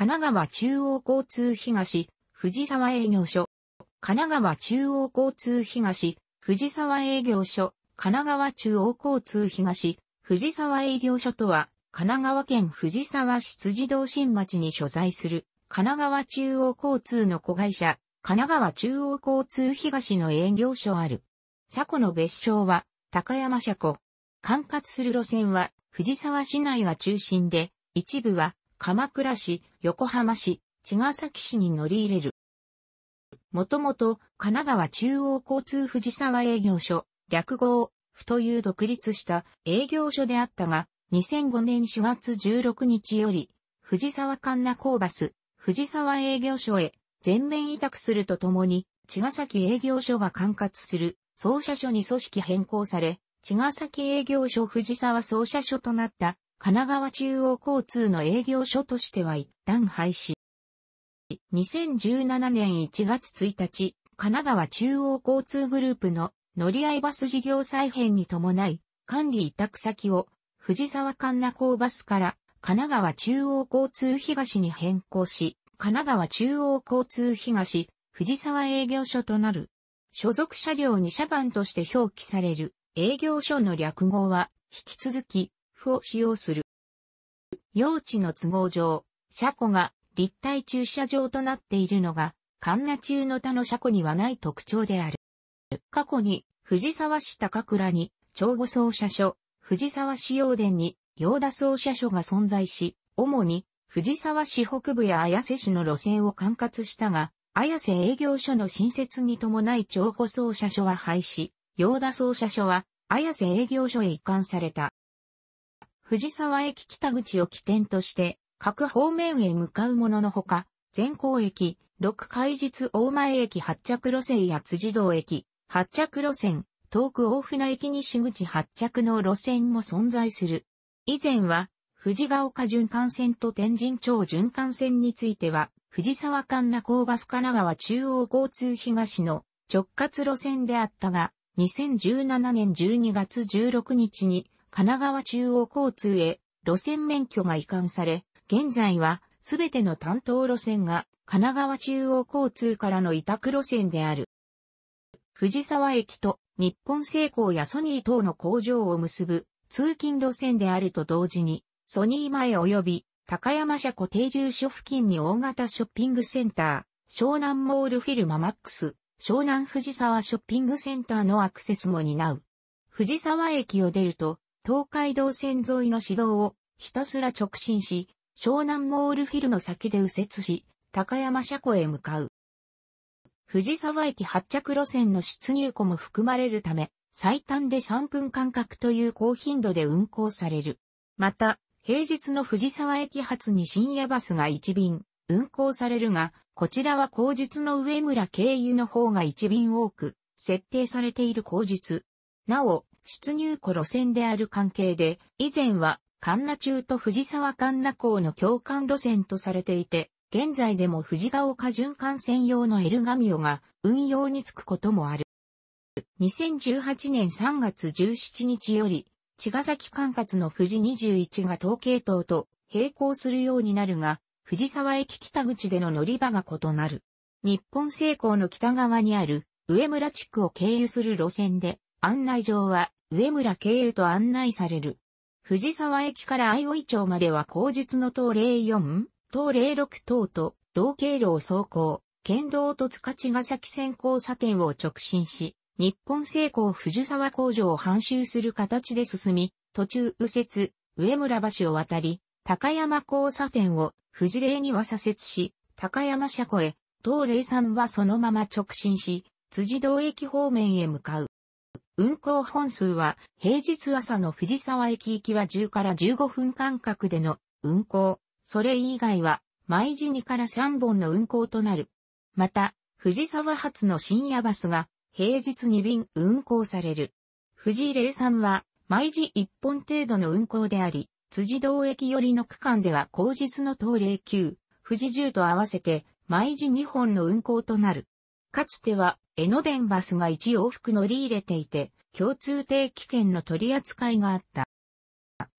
神奈川中央交通東、藤沢営業所。神奈川中央交通東、藤沢営業所。神奈川中央交通東、藤沢営業所とは、神奈川県藤沢市辻堂新町に所在する、神奈川中央交通の子会社、神奈川中央交通東の営業所ある。車庫の別称は、高山車庫。管轄する路線は、藤沢市内が中心で、一部は、鎌倉市、横浜市、茅ヶ崎市に乗り入れる。もともと、神奈川中央交通藤沢営業所、略号、府という独立した営業所であったが、2005年4月16日より、藤沢神奈港バス、藤沢営業所へ全面委託するとともに、茅ヶ崎営業所が管轄する総社所に組織変更され、茅ヶ崎営業所藤沢総社所となった神奈川中央交通の営業所としては一旦廃止。2017年1月1日、神奈川中央交通グループの乗り合いバス事業再編に伴い、管理委託先を藤沢環那港バスから神奈川中央交通東に変更し、神奈川中央交通東、藤沢営業所となる。所属車両に車番として表記される営業所の略語は、引き続き、を使用する。用地の都合上、車庫が立体駐車場となっているのが、神奈中の他の車庫にはない特徴である。過去に、藤沢市高倉に、長後総者所、藤沢市用殿に、陽田総社所が存在し、主に、藤沢市北部や綾瀬市の路線を管轄したが、綾瀬営業所の新設に伴い長後総者所は廃止、陽田総社所は、綾瀬営業所へ移管された。藤沢駅北口を起点として、各方面へ向かうもののほか、全港駅、六海日大前駅発着路線や辻堂駅、発着路線、東区大船駅西口発着の路線も存在する。以前は、藤ヶ丘循環線と天神町循環線については、藤沢間那高バス神奈川中央交通東の直轄路線であったが、2017年12月16日に神奈川中央交通へ路線免許が移管され、現在はすべての担当路線が神奈川中央交通からの委託路線である。藤沢駅と日本製鋼やソニー等の工場を結ぶ通勤路線であると同時に、ソニー前及び高山車庫停留所付近に大型ショッピングセンター、湘南モールフィルママックス、湘南藤沢ショッピングセンターのアクセスも担う。藤沢駅を出ると、東海道線沿いの市道をひたすら直進し、湘南モールフィルの先で右折し、高山車庫へ向かう。藤沢駅発着路線の出入庫も含まれるため、最短で3分間隔という高頻度で運行される。また、平日の藤沢駅発に深夜バスが1便運行されるが、こちらは後日の上村経由の方が1便多く設定されている後日。なお、出入庫路線である関係で、以前は神奈中と藤沢神奈港の共感路線とされていて、現在でも藤ヶ丘循環専用のエルガミオが運用につくこともある。2018年3月17日より、茅ヶ崎管轄の富士21が東系統と並行するようになるが、藤沢駅北口での乗り場が異なる。日本成功の北側にある上村地区を経由する路線で、案内状は上村経由と案内される。藤沢駅から相生町までは後述の東霊4、東霊6等と同経路を走行、県道と塚地ヶ崎線交差点を直進し、日本製鋼藤沢工場を半周する形で進み、途中右折、上村橋を渡り、高山交差点を藤霊には左折し、高山車庫へ、東霊さはそのまま直進し、辻堂駅方面へ向かう。運行本数は平日朝の藤沢駅行きは10から15分間隔での運行、それ以外は毎時2から3本の運行となる。また、藤沢発の深夜バスが平日2便運行される。藤井霊さんは毎時1本程度の運行であり、辻堂駅寄りの区間では後日の東霊9、富士10と合わせて毎時2本の運行となる。かつては江ノ電バスが1往復乗り入れていて、共通定期券の取り扱いがあった。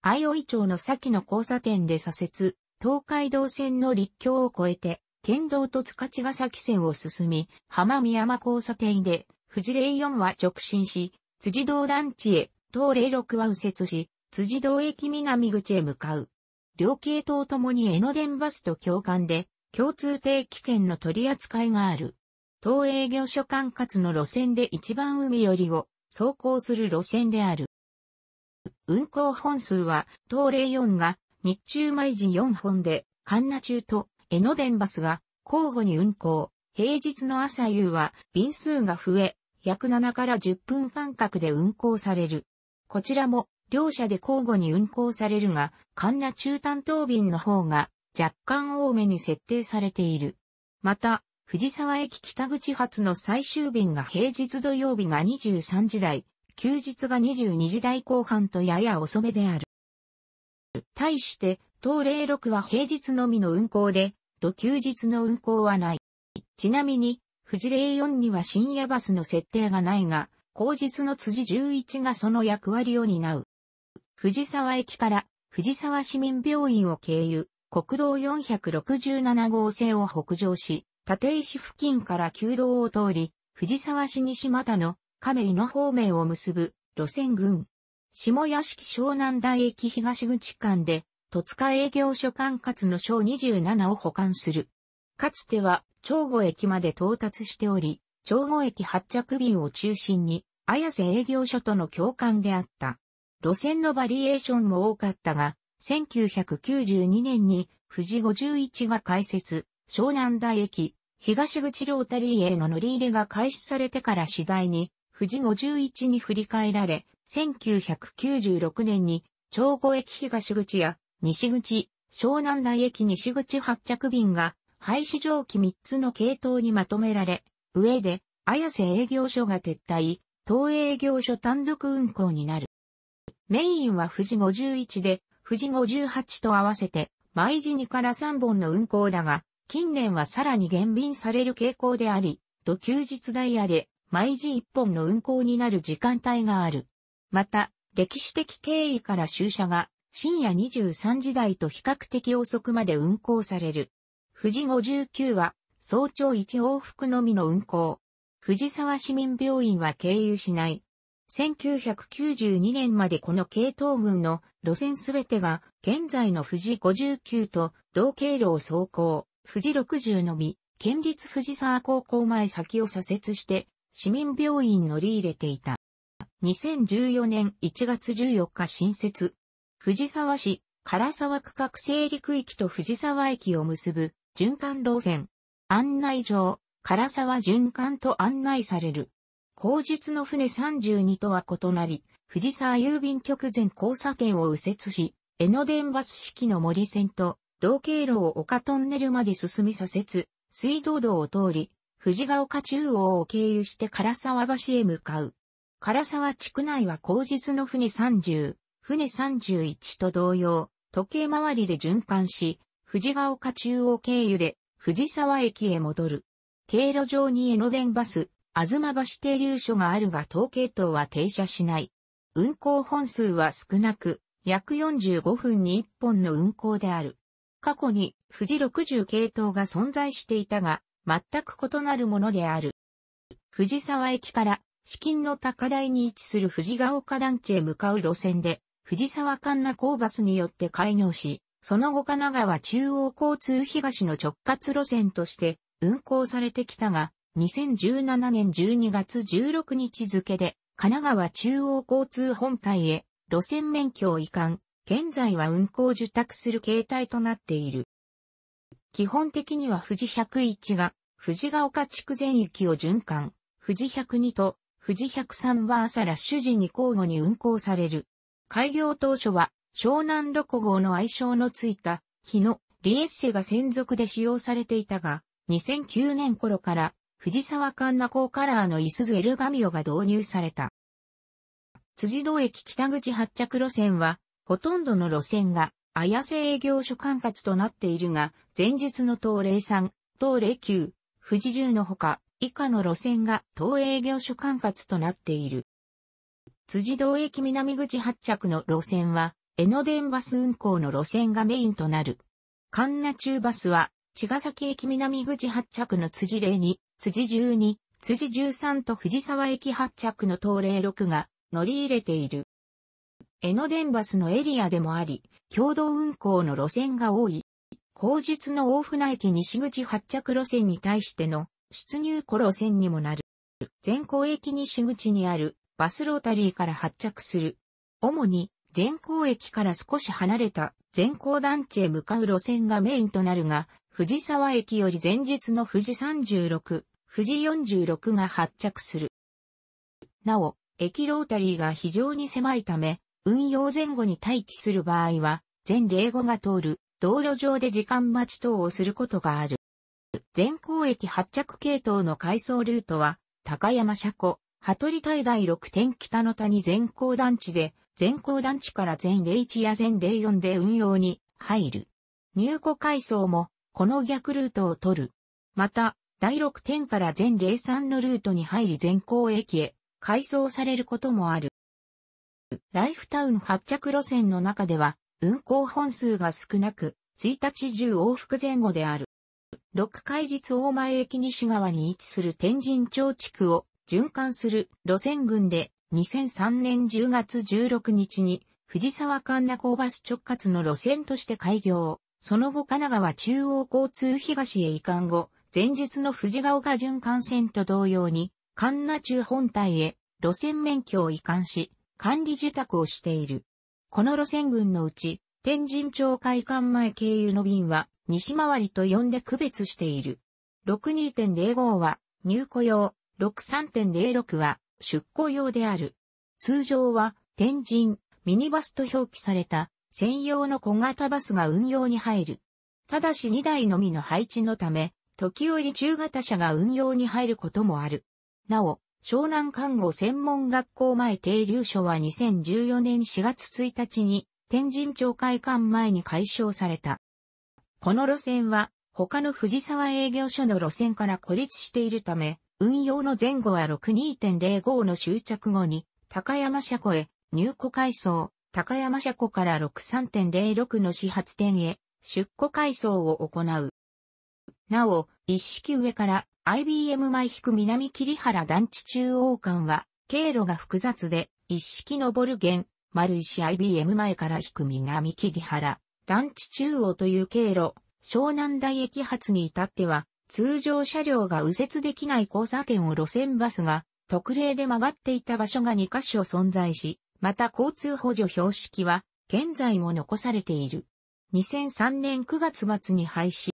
相生町の先の交差点で左折、東海道線の立橋を越えて、県道と塚地ヶ崎線を進み、浜宮山交差点で、富士霊4は直進し、辻堂団地へ、東霊6は右折し、辻堂駅南口へ向かう。両系統ともに江ノ電バスと共感で、共通定期券の取り扱いがある。東営業所管轄の路線で一番海よりを走行する路線である。運行本数は東霊4が日中毎時4本で、神奈中と江ノ電バスが交互に運行。平日の朝夕は便数が増え、約7から10分間隔で運行される。こちらも両社で交互に運行されるが、神奈中担当便の方が若干多めに設定されている。また、藤沢駅北口発の最終便が平日土曜日が23時台、休日が22時台後半とやや遅めである。対して、東霊6は平日のみの運行で、と休日の運行はない。ちなみに、富士霊4には深夜バスの設定がないが、後日の辻11がその役割を担う。藤沢駅から藤沢市民病院を経由、国道467号線を北上し、立石付近から旧道を通り、藤沢市西又の亀井の方面を結ぶ路線群。下屋敷湘南台駅東口間で、戸塚営業所管轄の小27を保管する。かつては、長後駅まで到達しており、長後駅発着便を中心に、綾瀬営業所との共感であった。路線のバリエーションも多かったが、1992年に富士51が開設、湘南台駅、東口ロータリーへの乗り入れが開始されてから次第に、富士51に振り返られ、1996年に、長後駅東口や西口、湘南台駅西口発着便が、廃止蒸気3つの系統にまとめられ、上で、綾瀬営業所が撤退、東営業所単独運行になる。メインは富士51で、富士58と合わせて、毎時2から3本の運行だが、近年はさらに減便される傾向であり、土休日ダイヤで毎時1本の運行になる時間帯がある。また、歴史的経緯から終車が深夜23時台と比較的遅くまで運行される。富士59は早朝1往復のみの運行。藤沢市民病院は経由しない。1992年までこの系統群の路線すべてが現在の富士59と同経路を走行。富士六十のみ、県立藤沢高校前先を左折して、市民病院乗り入れていた。2014年1月14日新設。藤沢市、唐沢区画整理区域と藤沢駅を結ぶ循環路線。案内上、唐沢循環と案内される。口述の船32とは異なり、藤沢郵便局前交差点を右折し、江ノ電バス式の森線と同経路を丘トンネルまで進み左折、水道道を通り、藤ヶ丘中央を経由して唐沢橋へ向かう。唐沢地区内は後日の船30、船31と同様、時計回りで循環し、藤ヶ丘中央経由で藤沢駅へ戻る。経路上に江ノ電バス、あずま橋停留所があるが東系統は停車しない。運行本数は少なく、約45分に1本の運行である。過去に富士60系統が存在していたが、全く異なるものである。藤沢駅から、至近の高台に位置する藤ヶ丘団地へ向かう路線で、藤沢神奈港バスによって開業し、その後神奈川中央交通東の直轄路線として運行されてきたが、2017年12月16日付で神奈川中央交通本体へ路線免許を移管、現在は運行受託する形態となっている。基本的には富士101が、富士ヶ丘地区全域を循環、富士102と富士103は朝ラッシュ時に交互に運行される。開業当初は、湘南ロコ号の愛称のついた、日野、リエッセが専属で使用されていたが、2009年頃から、藤沢環那港カラーのイスズエルガミオが導入された。辻堂駅北口発着路線は、ほとんどの路線が、綾瀬営業所管轄となっているが、前述の東霊3、東霊9、富士十のほか、以下の路線が東営業所管轄となっている。辻堂駅南口発着の路線は、江ノ電バス運行の路線がメインとなる。神奈中バスは、茅ヶ崎駅南口発着の辻礼に、辻12、辻13と藤沢駅発着の東06が乗り入れている。江ノ電バスのエリアでもあり、共同運行の路線が多い。後述の大船駅西口発着路線に対しての出入庫路線にもなる。全港駅西口にあるバスロータリーから発着する。主に全港駅から少し離れた全港団地へ向かう路線がメインとなるが、藤沢駅より前日の富士36、富士46が発着する。なお、駅ロータリーが非常に狭いため、運用前後に待機する場合は、全例後が通る道路上で時間待ち等をすることがある。全港駅発着系統の回送ルートは、高山車庫、羽鳥大第6点北の谷全港団地で、全港団地から全例1や全例4で運用に入る。入庫回送も、この逆ルートを取る。また、第6点から全例3のルートに入り全港駅へ、回送されることもある。ライフタウン発着路線の中では、運行本数が少なく、1日10往復前後である。六海日大前駅西側に位置する天神町地区を循環する路線群で2003年10月16日に藤沢神奈港バス直轄の路線として開業。その後神奈川中央交通東へ移管後、前述の藤ヶ丘循環線と同様に、神奈中本体へ路線免許を移管し、管理受託をしている。この路線群のうち、天神町会館前経由の便は、西回りと呼んで区別している。62.05は、入庫用、63.06は、出庫用である。通常は、天神、ミニバスと表記された、専用の小型バスが運用に入る。ただし2台のみの配置のため、時折中型車が運用に入ることもある。なお、湘南看護専門学校前停留所は2014年4月1日に天神町会館前に解消された。この路線は他の藤沢営業所の路線から孤立しているため、運用の前後は62.05の終着後に高山車庫へ入庫改装、高山車庫から63.06の始発点へ出庫改装を行う。なお、一式上から IBM 前引く南霧原団地中央間は、経路が複雑で、一式登るン、丸石 IBM 前から引く南霧原、団地中央という経路、湘南台駅発に至っては、通常車両が右折できない交差点を路線バスが特例で曲がっていた場所が2カ所存在し、また交通補助標識は現在も残されている。2003年9月末に廃止、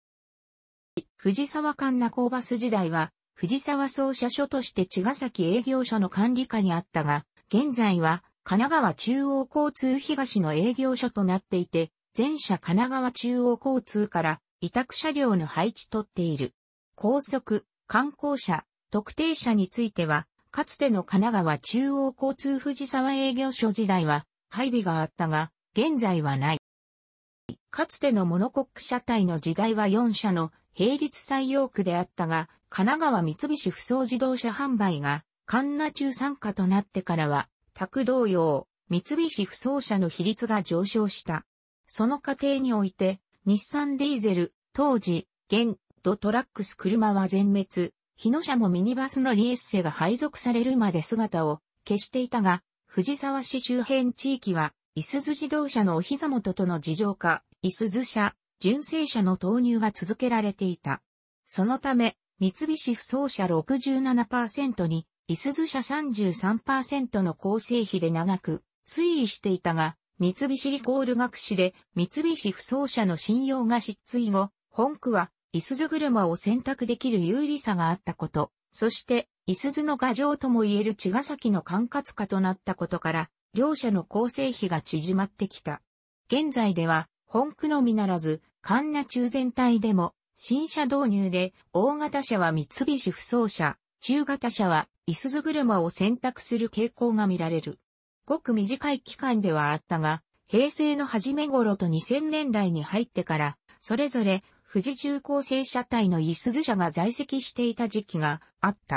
藤沢間ナコバス時代は、藤沢総社所として茅ヶ崎営業所の管理下にあったが、現在は神奈川中央交通東の営業所となっていて、全社神奈川中央交通から委託車両の配置取っている。高速、観光車、特定車については、かつての神奈川中央交通藤沢営業所時代は配備があったが、現在はない。かつてのモノコック車体の時代は4社の平日採用区であったが、神奈川三菱不桑自動車販売が、ンナ中参加となってからは、宅同様、三菱不桑車の比率が上昇した。その過程において、日産ディーゼル、当時、現、ドトラックス車は全滅、日野車もミニバスのリエッセが配属されるまで姿を消していたが、藤沢市周辺地域は、いすず自動車のお膝元との事情か、いすゞ車、純正車の投入が続けられていた。そのため、三菱不走車67%に、いすゞ車33%の構成比で長く推移していたが、三菱リコール学士で三菱不走車の信用が失墜後、本区は、いすゞ車を選択できる有利さがあったこと、そして、いすゞの牙城とも言える茅ヶ崎の管轄下となったことから、両者の構成比が縮まってきた。現在では、本区のみならず、ンナ中全体でも、新車導入で、大型車は三菱不走車、中型車は、イスず車を選択する傾向が見られる。ごく短い期間ではあったが、平成の初め頃と2000年代に入ってから、それぞれ、富士重工製車体のイスず車が在籍していた時期があった。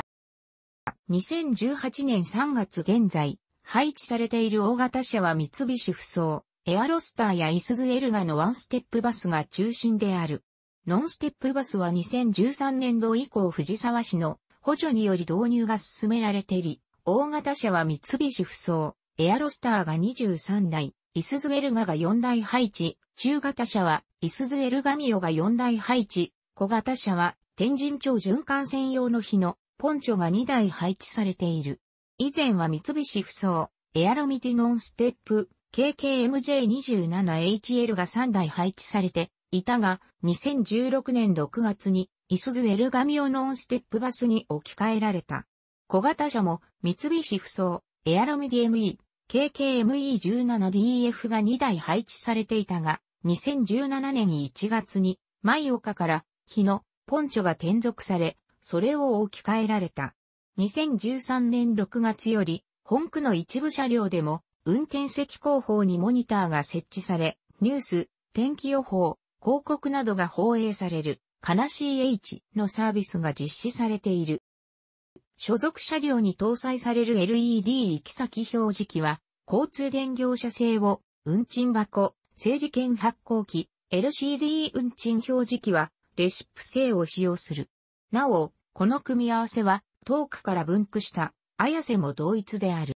2018年3月現在、配置されている大型車は三菱不走、エアロスターやイスズエルガのワンステップバスが中心である。ノンステップバスは2013年度以降藤沢市の補助により導入が進められており、大型車は三菱不走、エアロスターが23台、イスズエルガが4台配置、中型車はイスズエルガミオが4台配置、小型車は天神町循環専用の日のポンチョが2台配置されている。以前は三菱不走、エアロミティノンステップ、KKMJ27HL が3台配置されていたが、2016年6月に、イスズエルガミオノンステップバスに置き換えられた。小型車も、三菱不走、エアロム DME、KKME17DF が2台配置されていたが、2017年1月に、マイオカから、日の、ポンチョが転属され、それを置き換えられた。2013年6月より、本区の一部車両でも、運転席後方にモニターが設置され、ニュース、天気予報、広告などが放映される、悲しい H のサービスが実施されている。所属車両に搭載される LED 行き先表示器は、交通電業者制を、運賃箱、整理券発行機、LCD 運賃表示器は、レシップ製を使用する。なお、この組み合わせは、遠くから分布した、綾瀬も同一である。